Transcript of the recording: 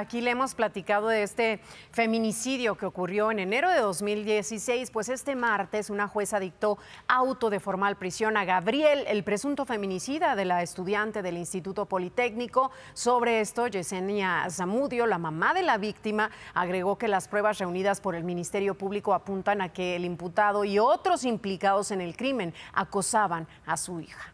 Aquí le hemos platicado de este feminicidio que ocurrió en enero de 2016, pues este martes una jueza dictó auto de formal prisión a Gabriel, el presunto feminicida de la estudiante del Instituto Politécnico. Sobre esto, Yesenia Zamudio, la mamá de la víctima, agregó que las pruebas reunidas por el Ministerio Público apuntan a que el imputado y otros implicados en el crimen acosaban a su hija.